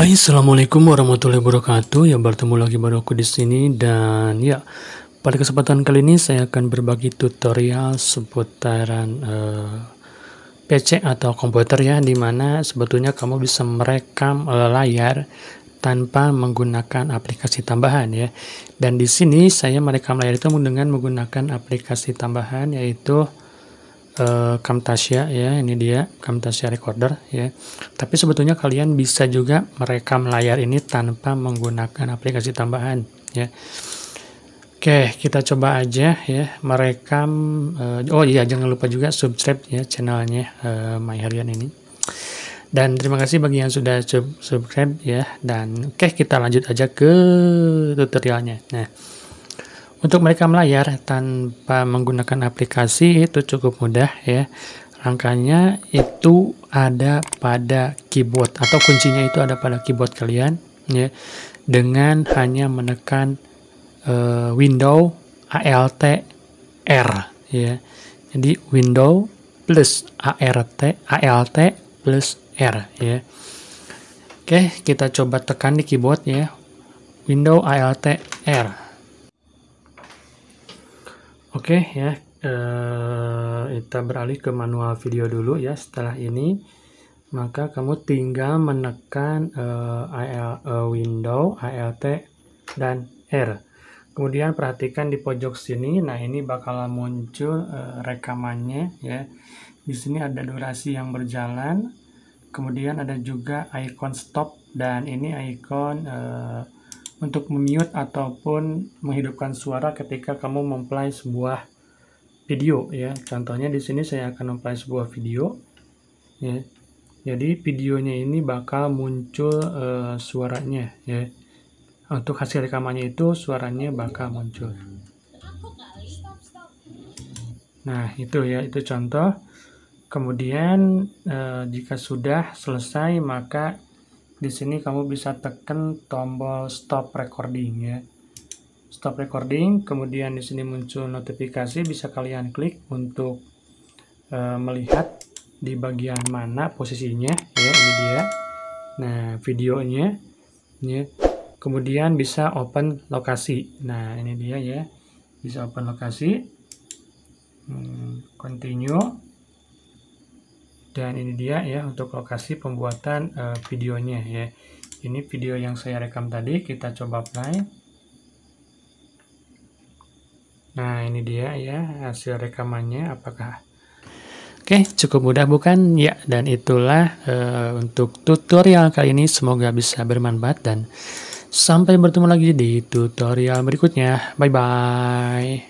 Hai, assalamualaikum warahmatullahi wabarakatuh. Ya bertemu lagi baru aku di sini dan ya pada kesempatan kali ini saya akan berbagi tutorial seputaran uh, eh, PC atau komputer ya, dimana sebetulnya kamu bisa merekam uh, layar tanpa menggunakan aplikasi tambahan ya. Dan di sini saya merekam layar itu dengan menggunakan aplikasi tambahan yaitu uh, Camtasia ya ini dia Camtasia recorder ya tapi sebetulnya kalian bisa juga merekam layar ini tanpa menggunakan aplikasi tambahan ya Oke, kita coba aja ya merekam. Uh, oh iya, jangan lupa juga subscribe ya channelnya uh, My ini. Dan terima kasih bagi yang sudah subscribe ya. Dan oke, kita lanjut aja ke tutorialnya. Nah. Untuk mereka melayar tanpa menggunakan aplikasi itu cukup mudah ya. Langkahnya itu ada pada keyboard atau kuncinya itu ada pada keyboard kalian ya. Dengan hanya menekan uh, window ALT R ya. Jadi window plus ART ALT plus R ya. Oke, kita coba tekan di keyboard ya. Window ALT R. Oke okay, ya, uh, kita beralih ke manual video dulu ya. Setelah ini, maka kamu tinggal menekan uh, eh, AL, uh, eh, window, ALT, dan R. Kemudian perhatikan di pojok sini, nah ini bakal muncul uh, rekamannya ya. Di sini ada durasi yang berjalan, kemudian ada juga icon stop dan ini icon uh, untuk memute ataupun menghidupkan suara ketika kamu memplay sebuah video ya. Contohnya di sini saya akan memplay sebuah video ya. Jadi videonya ini bakal muncul uh, suaranya ya. Untuk hasil rekamannya itu suaranya bakal muncul. Nah, itu ya, itu contoh. Kemudian uh, jika sudah selesai maka di sini kamu bisa tekan tombol stop recording ya stop recording kemudian di sini muncul notifikasi bisa kalian klik untuk e, melihat di bagian mana posisinya ya ini dia nah videonya ya kemudian bisa open lokasi nah ini dia ya bisa open lokasi hmm, continue dan ini dia ya untuk lokasi pembuatan uh, videonya ya ini video yang saya rekam tadi kita coba play nah ini dia ya hasil rekamannya apakah Oke, cukup mudah bukan? Ya, dan itulah uh, untuk tutorial kali ini. Semoga bisa bermanfaat dan sampai bertemu lagi di tutorial berikutnya. Bye-bye.